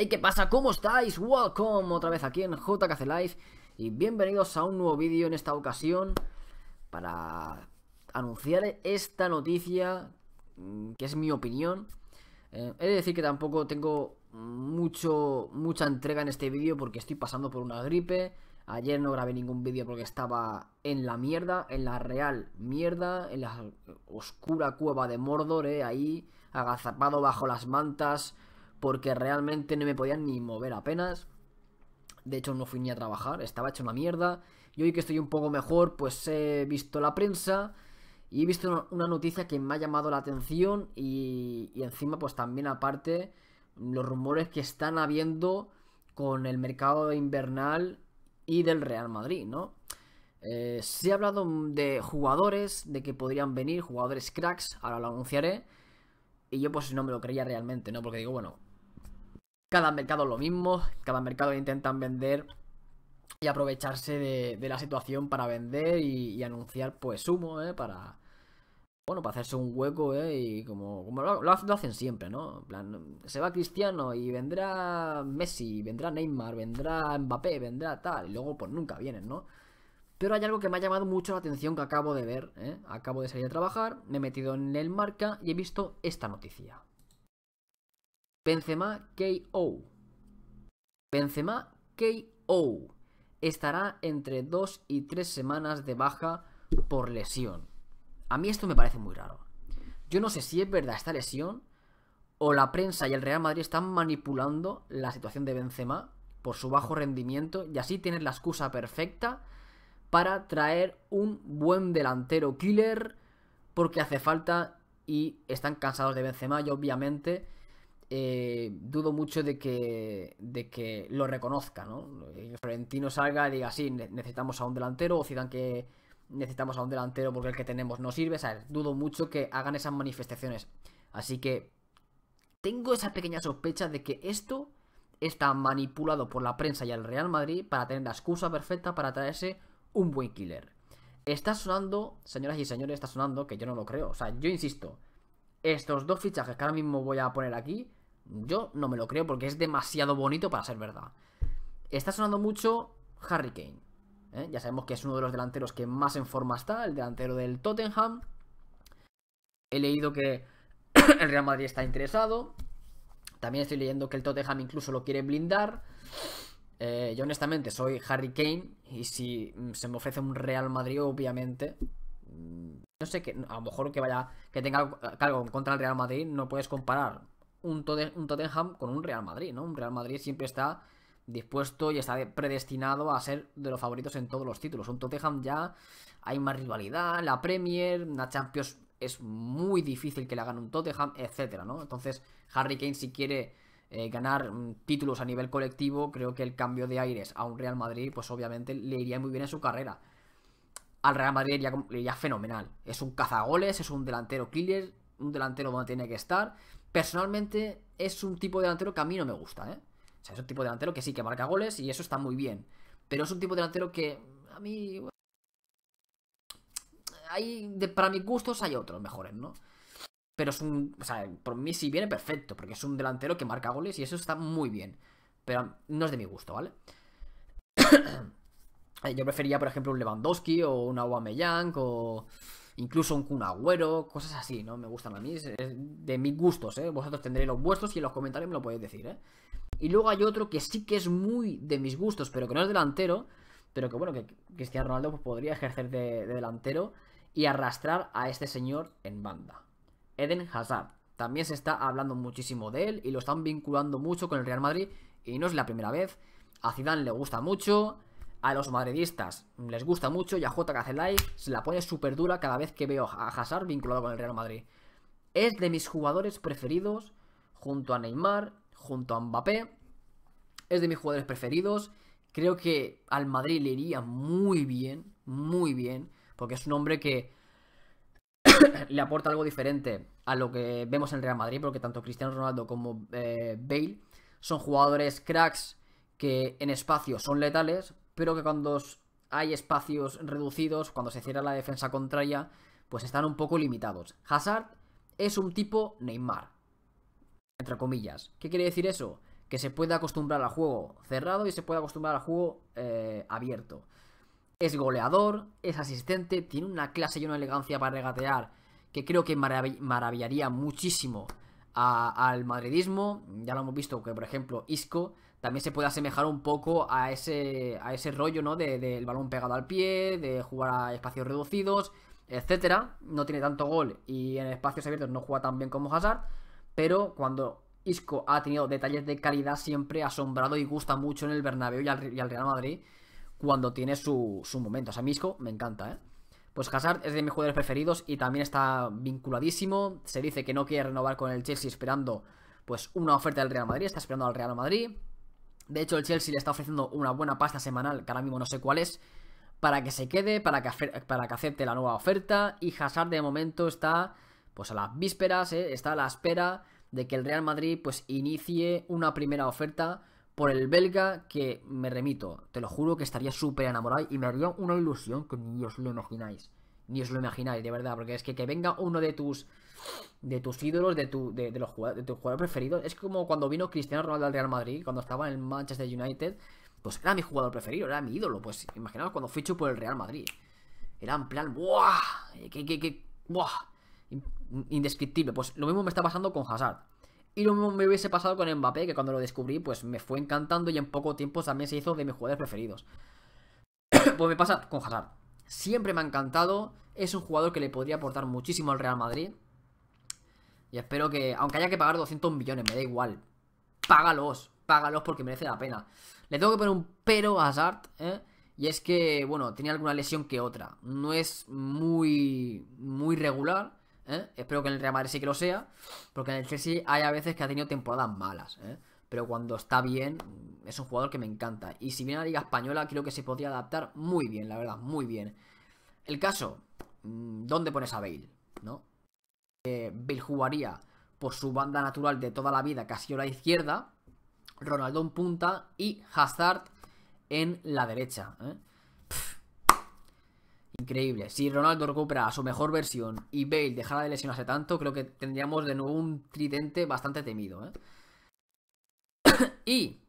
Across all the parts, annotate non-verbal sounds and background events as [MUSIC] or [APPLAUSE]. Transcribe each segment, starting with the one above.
Hey, ¿qué pasa? ¿Cómo estáis? Welcome otra vez aquí en JKC Live y bienvenidos a un nuevo vídeo en esta ocasión para anunciar esta noticia mm, que es mi opinión. Eh, he de decir que tampoco tengo mucho, mucha entrega en este vídeo porque estoy pasando por una gripe. Ayer no grabé ningún vídeo porque estaba en la mierda, en la real mierda, en la oscura cueva de Mordor, eh, ahí agazapado bajo las mantas porque realmente no me podían ni mover apenas. De hecho, no fui ni a trabajar, estaba hecho una mierda. Y hoy que estoy un poco mejor, pues he visto la prensa y he visto una noticia que me ha llamado la atención y, encima, pues también aparte, los rumores que están habiendo con el mercado invernal y del Real Madrid, ¿no? Eh, se ha hablado de jugadores, de que podrían venir, jugadores cracks, ahora lo anunciaré. Y yo pues no me lo creía realmente, ¿no? Porque digo, bueno, cada mercado lo mismo, cada mercado intentan vender y aprovecharse de, la situación para vender y, anunciar pues sumo, ¿eh? Para, bueno, para hacerse un hueco, ¿eh? Y como, lo, hacen siempre, ¿no? En plan, se va Cristiano y vendrá Messi, vendrá Neymar, vendrá Mbappé, vendrá tal, y luego pues nunca vienen, ¿no? Pero hay algo que me ha llamado mucho la atención que acabo de ver, ¿eh? Acabo de salir a trabajar, me he metido en el marca y he visto esta noticia. Benzema KO. Benzema KO estará entre dos y tres semanas de baja por lesión. A mí esto me parece muy raro. Yo no sé si es verdad esta lesión o la prensa y el Real Madrid están manipulando la situación de Benzema por su bajo rendimiento y así tienen la excusa perfecta para traer un buen delantero killer porque hace falta y están cansados de Benzema y obviamente eh, dudo mucho de que, de que lo reconozca, ¿no? Eh, Florentino salga y diga, sí, necesitamos a un delantero, o dan que necesitamos a un delantero porque el que tenemos no sirve, Dudo mucho que hagan esas manifestaciones. Así que tengo esa pequeña sospecha de que esto está manipulado por la prensa y el Real Madrid para tener la excusa perfecta para traerse un buen killer. Está sonando, señoras y señores, está sonando que yo no lo creo. O sea, yo insisto, estos dos fichajes que ahora mismo voy a poner aquí yo no me lo creo porque es demasiado bonito para ser verdad. Está sonando mucho Harry Kane. ¿eh? Ya sabemos que es uno de los delanteros que más en forma está, el delantero del Tottenham. He leído que [COUGHS] el Real Madrid está interesado. También estoy leyendo que el Tottenham incluso lo quiere blindar. Eh, yo honestamente soy Harry Kane y si se me ofrece un Real Madrid, obviamente, mm, no sé que a lo mejor que vaya que tenga algo, contra el Real Madrid, no puedes comparar un, Tottenham con un Real Madrid, ¿no? Un Real Madrid siempre está dispuesto y está predestinado a ser de los favoritos en todos los títulos. Un Tottenham ya hay más rivalidad, la Premier, la Champions es muy difícil que la gane un Tottenham, etcétera, ¿no? Entonces, Harry Kane si quiere eh, ganar mm, títulos a nivel colectivo, creo que el cambio de aires a un Real Madrid, pues obviamente le iría muy bien en su carrera. Al Real Madrid ya, ya fenomenal. Es un cazagoles, es un delantero killer, un delantero donde tiene que estar Personalmente es un tipo de delantero que a mí no me gusta, ¿eh? O sea, es un tipo de delantero que sí que marca goles y eso está muy bien. Pero es un tipo de delantero que a mí... hay, para mis gustos hay otros mejores, ¿no? Pero es un... O sea, por mí sí viene perfecto, porque es un delantero que marca goles y eso está muy bien. Pero no es de mi gusto, ¿vale? [COUGHS] Eh, yo prefería, por ejemplo, un Lewandowski o un Aubameyang o incluso un Kun cosas así, ¿no? Me gustan a mí, es, de mis gustos, ¿eh? Vosotros tendréis los vuestros y en los comentarios me lo podéis decir, ¿eh? Y luego hay otro que sí que es muy de mis gustos, pero que no es delantero, pero que bueno, que Cristiano Ronaldo pues, podría ejercer de, de delantero y arrastrar a este señor en banda. Eden Hazard. También se está hablando muchísimo de él y lo están vinculando mucho con el Real Madrid y no es la primera vez. A Zidane le gusta mucho, a los madridistas les gusta mucho y a J. like se la pone súper dura cada vez que veo a Hazard vinculado con el Real Madrid. Es de mis jugadores preferidos junto a Neymar, junto a Mbappé. Es de mis jugadores preferidos. Creo que al Madrid le iría muy bien, muy bien, porque es un hombre que [COUGHS] le aporta algo diferente a lo que vemos en Real Madrid, porque tanto Cristiano Ronaldo como eh, Bale son jugadores cracks que en espacio son letales, pero que cuando hay espacios reducidos, cuando se cierra la defensa contraria, pues están un poco limitados. Hazard es un tipo Neymar, entre comillas. ¿Qué quiere decir eso? Que se puede acostumbrar al juego cerrado y se puede acostumbrar al juego eh, abierto. Es goleador, es asistente, tiene una clase y una elegancia para regatear que creo que maravillaría muchísimo al madridismo. Ya lo hemos visto que, por ejemplo, Isco también se puede asemejar un poco a ese, a ese rollo, ¿no? Del de, balón pegado al pie, de jugar a espacios reducidos, etcétera. No tiene tanto gol y en espacios abiertos no juega tan bien como Hazard, pero cuando Isco ha tenido detalles de calidad siempre asombrado y gusta mucho en el Bernabéu y al, Real Madrid cuando tiene su, su momento. O sea, a mí Isco me encanta, ¿eh? Pues Hazard es de mis jugadores preferidos y también está vinculadísimo. Se dice que no quiere renovar con el Chelsea esperando pues una oferta del Real Madrid, está esperando al Real Madrid. De hecho, el Chelsea le está ofreciendo una buena pasta semanal, que ahora mismo no sé cuál es, para que se quede, para que, para que acepte la nueva oferta. Y Hazard de momento está pues a las vísperas, ¿eh? está a la espera de que el Real Madrid pues inicie una primera oferta por el belga que me remito, te lo juro que estaría súper enamorado y me haría una ilusión que ni os lo imagináis. Ni os lo imagináis, de verdad. Porque es que que venga uno de tus de tus ídolos, de tu, de, los jugadores, de tu jugador preferido. Es como cuando vino Cristiano Ronaldo al Real Madrid, cuando estaba en el Manchester United, pues era mi jugador preferido, era mi ídolo. Pues imaginaos cuando fichó por el Real Madrid. Era en plan, ¡buah! ¡Qué, qué, qué! ¡Buah! Indescriptible. Pues lo mismo me está pasando con Hazard. Y lo mismo me hubiese pasado con Mbappé, que cuando lo descubrí, pues me fue encantando y en poco tiempo también se hizo de mis jugadores preferidos. [COUGHS] pues me pasa con Hazard. Siempre me ha encantado. Es un jugador que le podría aportar muchísimo al Real Madrid. Y espero que, aunque haya que pagar 200 millones, me da igual. Págalos, págalos porque merece la pena. Le tengo que poner un pero a Hazard, ¿eh? Y es que, bueno, tenía alguna lesión que otra. No es muy, muy regular. ¿eh? Espero que en el Real Madrid sí que lo sea. Porque en el Chelsea hay a veces que ha tenido temporadas malas. ¿eh? pero cuando está bien es un jugador que me encanta. Y si viene a la Liga Española, creo que se podría adaptar muy bien, la verdad, muy bien. El caso, mm, ¿dónde pones a Bale? ¿No? Eh, Bale jugaría por su banda natural de toda la vida, casi a la izquierda, Ronaldo en punta y Hazard en la derecha. ¿eh? Increíble. Si Ronaldo recupera su mejor versión y Bale dejara de lesionarse tanto, creo que tendríamos de nuevo un tridente bastante temido. ¿eh? [COUGHS] y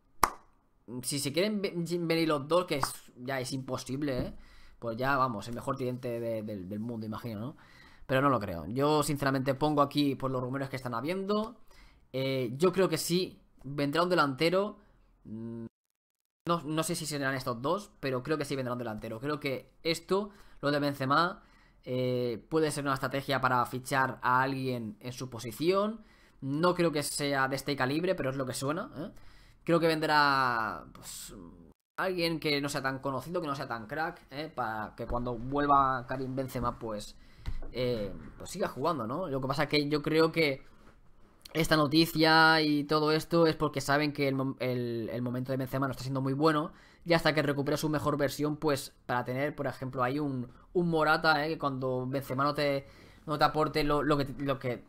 si se quieren venir los dos, que ya es imposible, ¿eh? pues ya vamos, el mejor cliente del mundo, imagino, ¿no? Pero no lo creo. Yo sinceramente pongo aquí por los rumores que están habiendo. Eh, yo creo que sí, vendrá un delantero. Mm, no, sé si serán estos dos, pero creo que sí vendrá un delantero. Creo que esto, lo de Benzema, eh, puede ser una estrategia para fichar a alguien en su posición no creo que sea de este calibre, pero es lo que suena. ¿eh? Creo que vendrá pues, alguien que no sea tan conocido, que no sea tan crack, ¿eh? para que cuando vuelva Karim Benzema, pues, eh, pues siga jugando, ¿no? Lo que pasa es que yo creo que esta noticia y todo esto es porque saben que el, momento de Benzema no está siendo muy bueno y hasta que recupere su mejor versión, pues para tener, por ejemplo, ahí un, Morata, ¿eh? que cuando Benzema no te, no te aporte lo, lo que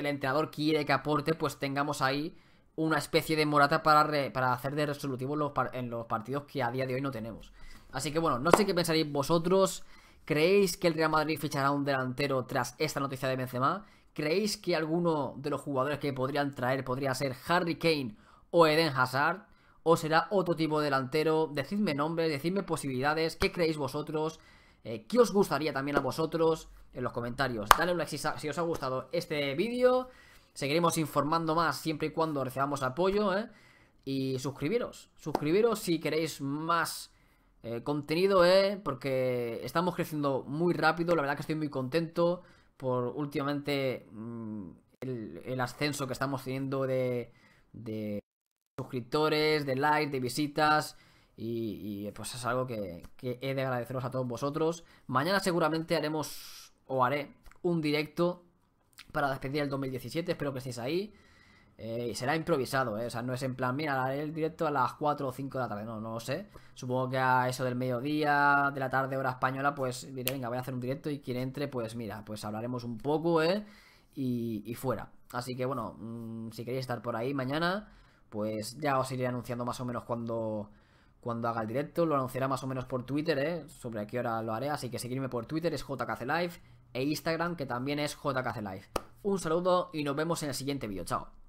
el entrenador quiere que aporte, pues tengamos ahí una especie de morata para, para hacer de resolutivo los en los partidos que a día de hoy no tenemos. Así que bueno, no sé qué pensaréis vosotros. ¿Creéis que el Real Madrid fichará un delantero tras esta noticia de Benzema? ¿Creéis que alguno de los jugadores que podrían traer podría ser Harry Kane o Eden Hazard? ¿O será otro tipo de delantero? Decidme nombres, decidme posibilidades. ¿Qué creéis vosotros? Eh, ¿Qué os gustaría también a vosotros? en los comentarios. Dale un like si, os ha gustado este vídeo. Seguiremos informando más siempre y cuando recibamos apoyo. ¿eh? Y suscribiros. Suscribiros si queréis más eh, contenido, ¿eh? porque estamos creciendo muy rápido. La verdad que estoy muy contento por últimamente mm, el, ascenso que estamos teniendo de, suscriptores, de likes, de visitas. Y, pues es algo que he de agradeceros a todos vosotros. Mañana seguramente haremos o haré un directo para despedir el 2017, espero que estéis ahí. Eh, y será improvisado, ¿eh? o sea, no es en plan, mira, haré el directo a las 4 o 5 de la tarde, no, no lo sé. Supongo que a eso del mediodía, de la tarde, hora española, pues diré, venga, voy a hacer un directo y quien entre, pues mira, pues hablaremos un poco, ¿eh? Y, fuera. Así que bueno, mm, si queréis estar por ahí mañana, pues ya os iré anunciando más o menos cuando, cuando haga el directo. Lo anunciará más o menos por Twitter, ¿eh? Sobre a qué hora lo haré, así que seguirme por Twitter, es JKCLive, e Instagram que también es JKC Live. Un saludo y nos vemos en el siguiente vídeo. Chao.